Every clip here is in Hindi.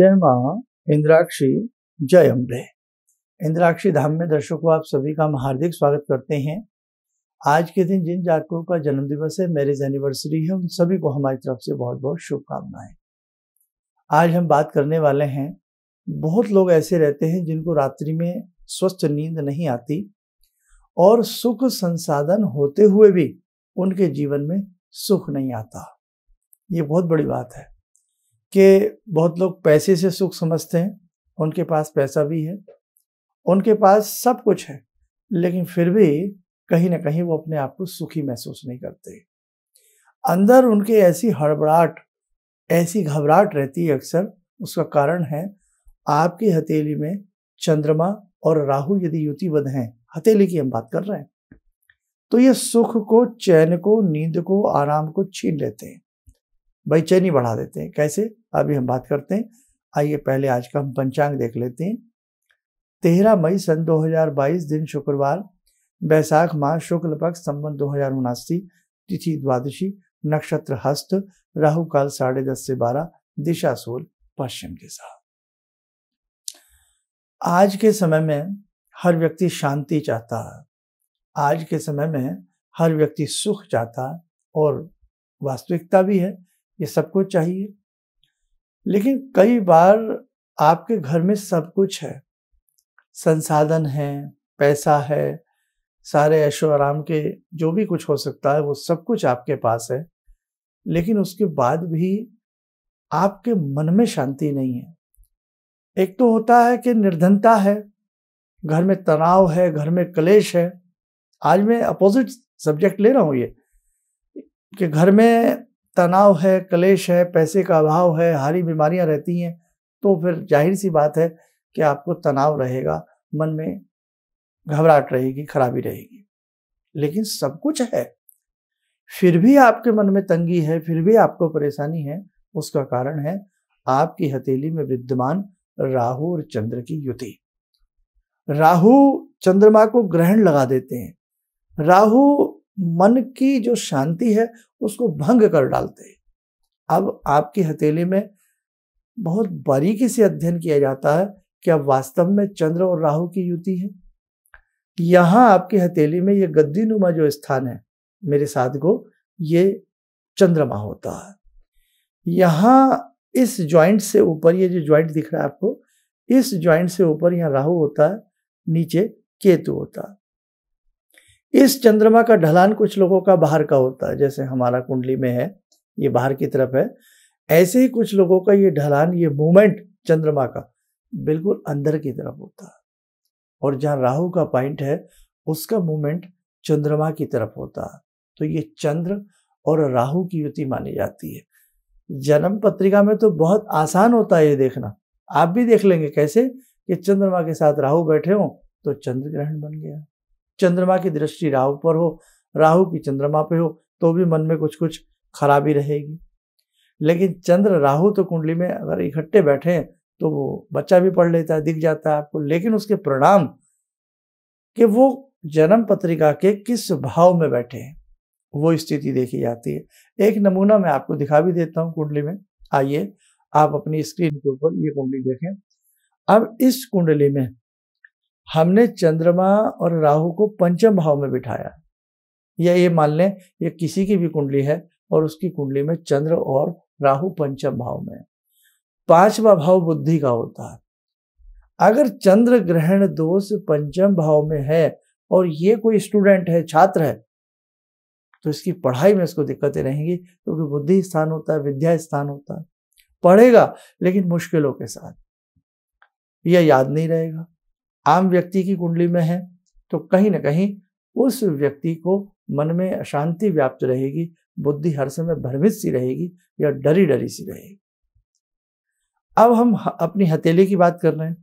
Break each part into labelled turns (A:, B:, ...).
A: जय माँ इंद्राक्षी जय अम्बे इंद्राक्षी धाम में दर्शकों आप सभी का हम हार्दिक स्वागत करते हैं आज के दिन जिन जातकों का जन्मदिवस है मैरिज एनिवर्सरी है उन सभी को हमारी तरफ से बहुत बहुत शुभकामनाएं आज हम बात करने वाले हैं बहुत लोग ऐसे रहते हैं जिनको रात्रि में स्वस्थ नींद नहीं आती और सुख संसाधन होते हुए भी उनके जीवन में सुख नहीं आता ये बहुत बड़ी बात है कि बहुत लोग पैसे से सुख समझते हैं उनके पास पैसा भी है उनके पास सब कुछ है लेकिन फिर भी कहीं ना कहीं वो अपने आप को सुखी महसूस नहीं करते अंदर उनके ऐसी हड़बड़ाहट ऐसी घबराहट रहती है अक्सर उसका कारण है आपकी हथेली में चंद्रमा और राहु यदि युतिवध हैं हथेली की हम बात कर रहे हैं तो ये सुख को चैन को नींद को आराम को छीन लेते हैं बेचैनी बढ़ा देते हैं कैसे अभी हम बात करते हैं आइए पहले आज का हम पंचांग देख लेते हैं तेरह मई सन 2022 दिन शुक्रवार बैसाख माह शुक्ल पक्ष संबंध दो हजार उनासी तिथि द्वादशी नक्षत्र हस्त राहु काल साढ़े दस से बारह दिशा सोल पश्चिम दिशा आज के समय में हर व्यक्ति शांति चाहता है आज के समय में हर व्यक्ति सुख चाहता है और वास्तविकता भी है ये कुछ चाहिए लेकिन कई बार आपके घर में सब कुछ है संसाधन है पैसा है सारे ऐशो आराम के जो भी कुछ हो सकता है वो सब कुछ आपके पास है लेकिन उसके बाद भी आपके मन में शांति नहीं है एक तो होता है कि निर्धनता है घर में तनाव है घर में कलेश है आज मैं अपोजिट सब्जेक्ट ले रहा हूँ ये कि घर में तनाव है कलेश है पैसे का अभाव है हारी बीमारियां रहती हैं तो फिर जाहिर सी बात है कि आपको तनाव रहेगा मन में घबराहट रहेगी खराबी रहेगी लेकिन सब कुछ है फिर भी आपके मन में तंगी है फिर भी आपको परेशानी है उसका कारण है आपकी हथेली में विद्यमान राहु और चंद्र की युति राहु चंद्रमा को ग्रहण लगा देते हैं राहु मन की जो शांति है उसको भंग कर डालते हैं अब आपकी हथेली में बहुत बारीकी से अध्ययन किया जाता है क्या वास्तव में चंद्र और राहु की युति है यहाँ आपकी हथेली में ये गद्दी नुमा जो स्थान है मेरे साथ को ये चंद्रमा होता है यहाँ इस जॉइंट से ऊपर ये जो जॉइंट दिख रहा है आपको इस जॉइंट से ऊपर यहाँ राहु होता है नीचे केतु होता है इस चंद्रमा का ढलान कुछ लोगों का बाहर का होता है जैसे हमारा कुंडली में है ये बाहर की तरफ है ऐसे ही कुछ लोगों का ये ढलान ये मूवमेंट चंद्रमा का बिल्कुल अंदर की तरफ होता है और जहाँ राहु का पॉइंट है उसका मूवमेंट चंद्रमा की तरफ होता है तो ये चंद्र और राहु की युति मानी जाती है जन्म पत्रिका में तो बहुत आसान होता है ये देखना आप भी देख लेंगे कैसे कि चंद्रमा के साथ राहु बैठे हों तो चंद्र ग्रहण बन गया चंद्रमा की दृष्टि राहु पर हो राहु की चंद्रमा पे हो तो भी मन में कुछ कुछ खराबी रहेगी लेकिन चंद्र राहु तो कुंडली में अगर इकट्ठे बैठे हैं तो वो बच्चा भी पढ़ लेता है दिख जाता है आपको लेकिन उसके परिणाम कि वो जन्म पत्रिका के किस भाव में बैठे हैं वो स्थिति देखी जाती है एक नमूना मैं आपको दिखा भी देता हूँ कुंडली में आइए आप अपनी स्क्रीन के ऊपर ये कुंडली देखें अब इस कुंडली में हमने चंद्रमा और राहु को पंचम भाव में बिठाया या ये मान लें ये किसी की भी कुंडली है और उसकी कुंडली में चंद्र और राहु पंचम भाव में पांचवा भाव बुद्धि का होता है अगर चंद्र ग्रहण दोष पंचम भाव में है और ये कोई स्टूडेंट है छात्र है तो इसकी पढ़ाई में इसको दिक्कतें रहेंगी क्योंकि तो बुद्धि स्थान होता है विद्या स्थान होता है पढ़ेगा लेकिन मुश्किलों के साथ यह याद नहीं रहेगा आम व्यक्ति की कुंडली में है तो कहीं ना कहीं उस व्यक्ति को मन में अशांति व्याप्त रहेगी बुद्धि हर समय भ्रमित सी रहेगी या डरी डरी सी रहेगी अब हम अपनी हथेली की बात कर रहे हैं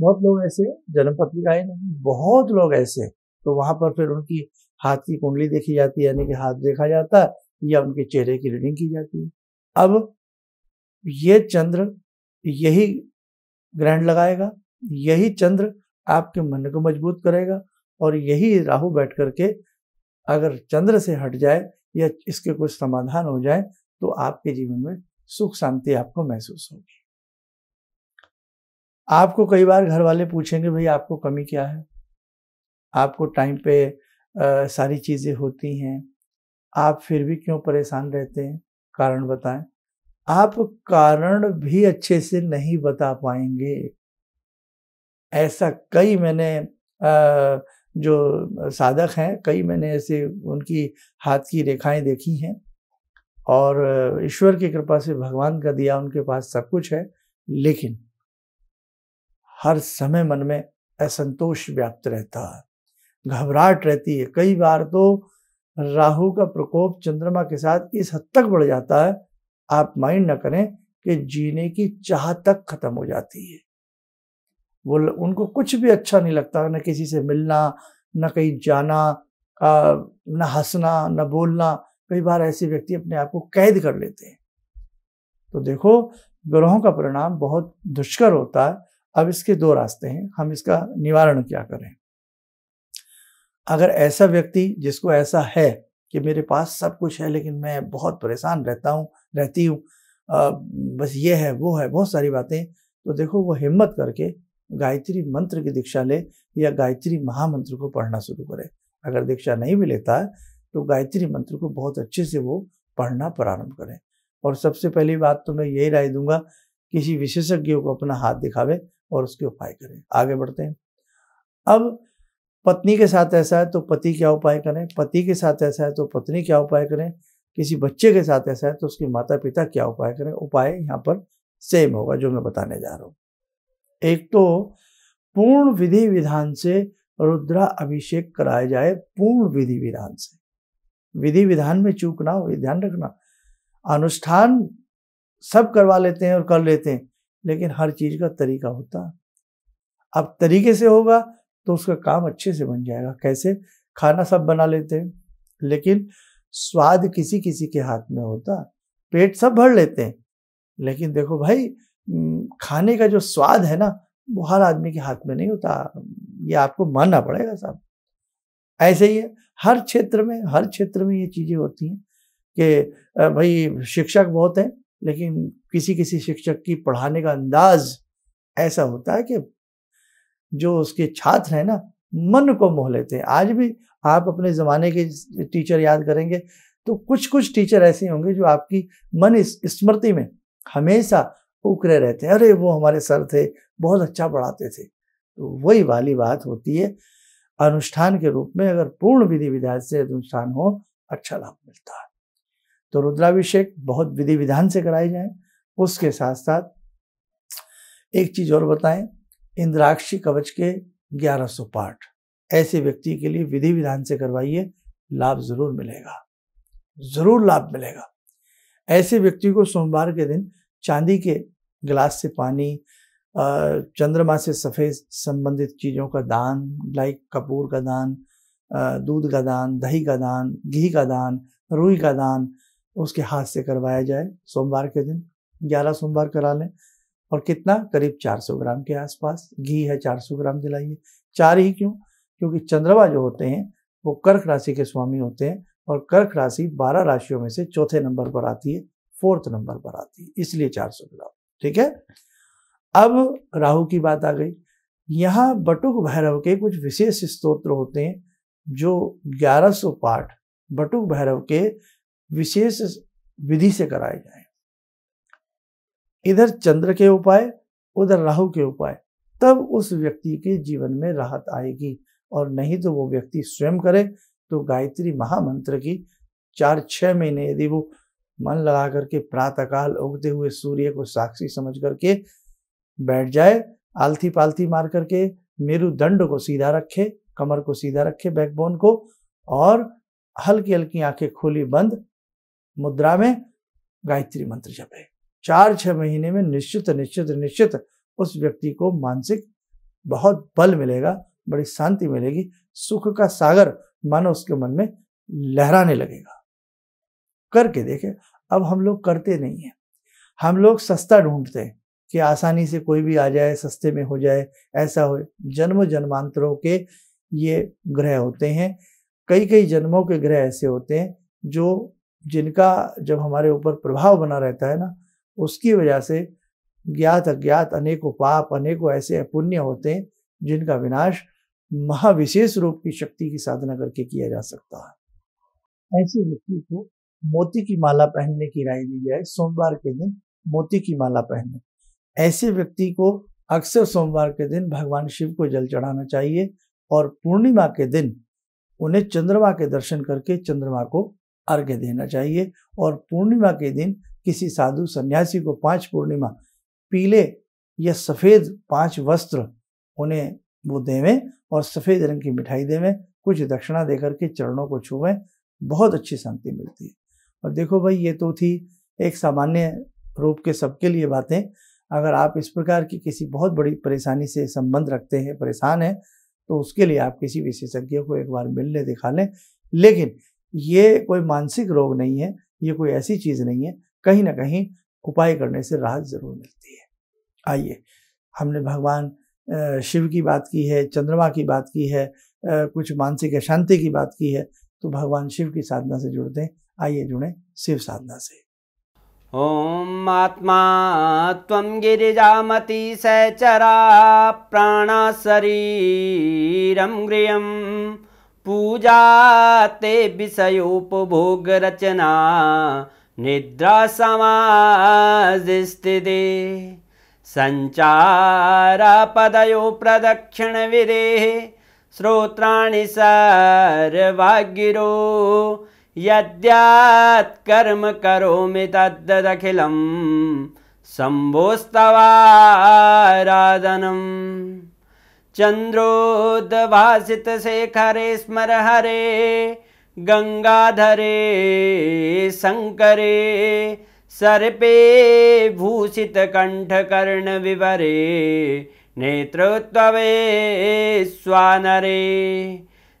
A: बहुत लोग ऐसे जन्म पत्रिकाए नहीं बहुत लोग ऐसे तो वहां पर फिर उनकी हाथ की कुंडली देखी जाती है यानी कि हाथ देखा जाता है या उनके चेहरे की रीडिंग की जाती है अब ये चंद्र यही ग्रहण लगाएगा यही चंद्र आपके मन को मजबूत करेगा और यही राहु बैठ करके अगर चंद्र से हट जाए या इसके कुछ समाधान हो जाए तो आपके जीवन में सुख शांति आपको महसूस होगी आपको कई बार घर वाले पूछेंगे भाई आपको कमी क्या है आपको टाइम पे आ, सारी चीज़ें होती हैं आप फिर भी क्यों परेशान रहते हैं कारण बताएं आप कारण भी अच्छे से नहीं बता पाएंगे ऐसा कई मैंने जो साधक हैं कई मैंने ऐसे उनकी हाथ की रेखाएं देखी हैं और ईश्वर की कृपा से भगवान का दिया उनके पास सब कुछ है लेकिन हर समय मन में असंतोष व्याप्त रहता है घबराहट रहती है कई बार तो राहु का प्रकोप चंद्रमा के साथ इस हद तक बढ़ जाता है आप माइंड ना करें कि जीने की चाह तक खत्म हो जाती है वो उनको कुछ भी अच्छा नहीं लगता ना किसी से मिलना न कहीं जाना न हंसना न बोलना कई बार ऐसे व्यक्ति अपने आप को कैद कर लेते हैं तो देखो ग्रहों का परिणाम बहुत दुष्कर होता है अब इसके दो रास्ते हैं हम इसका निवारण क्या करें अगर ऐसा व्यक्ति जिसको ऐसा है कि मेरे पास सब कुछ है लेकिन मैं बहुत परेशान रहता हूँ रहती हूँ बस ये है वो है बहुत सारी बातें तो देखो वो हिम्मत करके गायत्री मंत्र की दीक्षा ले या गायत्री महामंत्र को पढ़ना शुरू करे अगर दीक्षा नहीं भी लेता है तो गायत्री मंत्र को बहुत अच्छे से वो पढ़ना प्रारंभ करें और सबसे पहली बात तो मैं यही राय दूंगा किसी विशेषज्ञ को अपना हाथ दिखावे और उसके उपाय करें आगे बढ़ते हैं अब पत्नी के साथ ऐसा है तो पति क्या उपाय करें पति के साथ ऐसा है तो पत्नी क्या उपाय करें किसी बच्चे के साथ ऐसा है तो उसके माता पिता क्या उपाय करें उपाय यहाँ पर सेम होगा जो मैं बताने जा रहा हूँ एक तो पूर्ण विधि विधान से रुद्रा अभिषेक कराया जाए पूर्ण विधि विधान से विधि विधान में चूक ना हो ध्यान रखना अनुष्ठान सब करवा लेते हैं और कर लेते हैं लेकिन हर चीज का तरीका होता अब तरीके से होगा तो उसका काम अच्छे से बन जाएगा कैसे खाना सब बना लेते हैं लेकिन स्वाद किसी किसी के हाथ में होता पेट सब भर लेते हैं लेकिन देखो भाई खाने का जो स्वाद है ना वो हर आदमी के हाथ में नहीं होता ये आपको मानना पड़ेगा साहब ऐसे ही है हर क्षेत्र में हर क्षेत्र में ये चीज़ें होती हैं कि भाई शिक्षक बहुत हैं लेकिन किसी किसी शिक्षक की पढ़ाने का अंदाज ऐसा होता है कि जो उसके छात्र हैं ना मन को मोह लेते हैं आज भी आप अपने ज़माने के टीचर याद करेंगे तो कुछ कुछ टीचर ऐसे होंगे जो आपकी मन स्मृति में हमेशा उकरे रहते हैं अरे वो हमारे सर थे बहुत अच्छा पढ़ाते थे तो वही वाली बात होती है अनुष्ठान के रूप में अगर पूर्ण विधि विधान से अनुष्ठान हो अच्छा लाभ मिलता है तो रुद्राभिषेक बहुत विधि विधान से कराए जाए उसके साथ साथ एक चीज और बताएं इंद्राक्षी कवच के ग्यारह सौ पाठ ऐसे व्यक्ति के लिए विधि विधान से करवाइए लाभ जरूर मिलेगा जरूर लाभ मिलेगा ऐसे व्यक्ति को सोमवार के दिन चांदी के गिलास से पानी चंद्रमा से सफ़ेद संबंधित चीज़ों का दान लाइक कपूर का दान दूध का दान दही का दान घी का दान रुई का दान उसके हाथ से करवाया जाए सोमवार के दिन ग्यारह सोमवार करा लें और कितना करीब 400 ग्राम के आसपास घी है 400 ग्राम दिलाइए चार ही क्यों क्योंकि चंद्रमा जो होते हैं वो कर्क राशि के स्वामी होते हैं और कर्क राशि बारह राशियों में से चौथे नंबर पर आती है फोर्थ नंबर पर आती है इसलिए 400 ग्राम ठीक है अब राहु की बात आ गई यहाँ बटुक भैरव के कुछ विशेष स्तोत्र होते हैं जो 1100 पाठ बटुक भैरव के विशेष विधि से कराए जाए इधर चंद्र के उपाय उधर राहु के उपाय तब उस व्यक्ति के जीवन में राहत आएगी और नहीं तो वो व्यक्ति स्वयं करे तो गायत्री महामंत्र की चार छह महीने यदि वो मन लगा करके प्रातःकाल उगते हुए सूर्य को साक्षी समझ करके बैठ जाए आलथी पालथी मार करके मेरुदंड को सीधा रखे कमर को सीधा रखे बैकबोन को और हल्की हल्की आंखें खोली बंद मुद्रा में गायत्री मंत्र जपे चार छह महीने में निश्चित निश्चित निश्चित उस व्यक्ति को मानसिक बहुत बल मिलेगा बड़ी शांति मिलेगी सुख का सागर मन उसके मन में लहराने लगेगा करके देखें अब हम लोग करते नहीं हैं हम लोग सस्ता ढूंढते हैं कि आसानी से कोई भी आ जाए सस्ते में हो जाए ऐसा हो जन्म जन्मांतरों के ये ग्रह होते हैं कई कई जन्मों के ग्रह ऐसे होते हैं जो जिनका जब हमारे ऊपर प्रभाव बना रहता है ना उसकी वजह से ज्ञात अज्ञात अनेकों पाप अनेकों ऐसे अपुण्य होते हैं जिनका विनाश महाविशेष रूप की शक्ति की साधना करके किया जा सकता है ऐसे व्यक्ति को मोती की माला पहनने की राय दी जाए सोमवार के दिन मोती की माला पहने ऐसे व्यक्ति को अक्सर सोमवार के दिन भगवान शिव को जल चढ़ाना चाहिए और पूर्णिमा के दिन उन्हें चंद्रमा के दर्शन करके चंद्रमा को अर्घ्य देना चाहिए और पूर्णिमा के दिन किसी साधु सन्यासी को पांच पूर्णिमा पीले या सफ़ेद पांच वस्त्र उन्हें वो देवें और सफ़ेद रंग की मिठाई देवें कुछ दक्षिणा देकर के चरणों को छुएं बहुत अच्छी शांति मिलती है और देखो भाई ये तो थी एक सामान्य रूप के सबके लिए बातें अगर आप इस प्रकार की किसी बहुत बड़ी परेशानी से संबंध रखते हैं परेशान हैं तो उसके लिए आप किसी विशेषज्ञ को एक बार मिल लें दिखा लें लेकिन ये कोई मानसिक रोग नहीं है ये कोई ऐसी चीज़ नहीं है कहीं ना कहीं उपाय करने से राहत ज़रूर मिलती है आइए हमने भगवान शिव की बात की है चंद्रमा की बात की है कुछ मानसिक अशांति की बात की है तो भगवान शिव की साधना से जुड़ते हैं आइए जुड़े शिव साधना
B: से ओम आत्मा गिरिजा मती सचरा प्राण शरीर गृह पूजा ते रचना निद्रा पदयो प्रदक्षिण विदे श्रोत्राणि सर्वागिरो कर्म करोमि तद्दखिलं शम्भोस्तवा राधनं स्मर हरे गङ्गाधरे शङ्करे सर्पे भूषितकण्ठकर्णविवरे नेत्रवे स्वानरे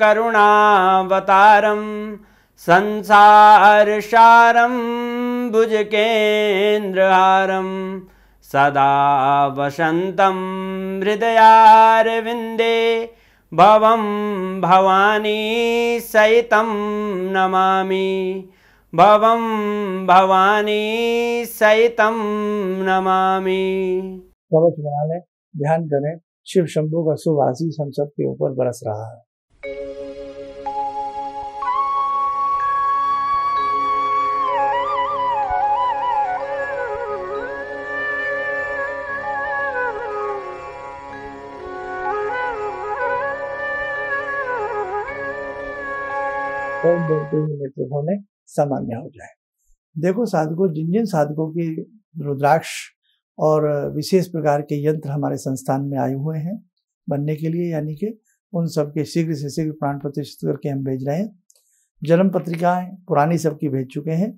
B: करुणावतारम संसार सारम भुज केन्द्रहारम सदा वसन्तं हृदयारविन्दे भवं भवानी सहितं नमामि भवं भवानी सहितं नमामि
A: कवच बना लें ध्यान करें शिव शंभु का शुभ आशीष हम सबके ऊपर बरस रहा है सामान्य हो जाए देखो साधकों जिन जिन साधकों की रुद्राक्ष और विशेष प्रकार के यंत्र हमारे संस्थान में आए हुए हैं बनने के लिए यानी कि उन सबके शीघ्र से शीघ्र प्राण प्रतिष्ठित करके हम भेज रहे हैं जन्म पत्रिकाएँ पुरानी सबकी भेज चुके हैं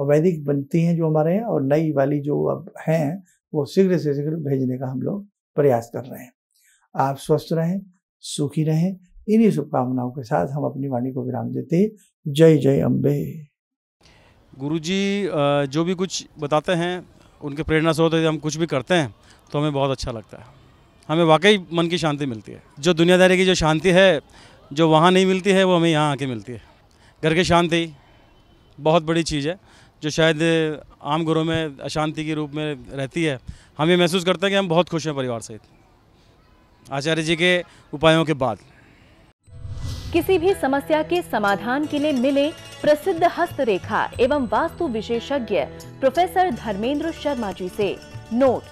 A: और वैदिक बनती हैं जो हमारे हैं और नई वाली जो अब हैं वो शीघ्र से शीघ्र भेजने का हम लोग प्रयास कर रहे हैं आप स्वस्थ रहें सुखी रहें इन्हीं शुभकामनाओं के साथ हम अपनी वाणी को विराम देते जय जय अम्बे जी जो भी कुछ बताते हैं उनके प्रेरणा स्रोत हम कुछ भी करते हैं तो हमें बहुत अच्छा लगता है हमें वाकई मन की शांति मिलती है जो दुनियादारी की जो शांति है जो वहाँ नहीं मिलती है वो हमें यहाँ आके मिलती है घर की शांति बहुत बड़ी चीज़ है जो शायद आम घरों में अशांति के रूप में रहती है हम ये महसूस करते हैं कि हम बहुत खुश हैं परिवार सहित आचार्य जी के उपायों के बाद किसी भी समस्या के समाधान के लिए मिले प्रसिद्ध हस्तरेखा एवं वास्तु विशेषज्ञ प्रोफेसर धर्मेंद्र शर्मा जी से नोट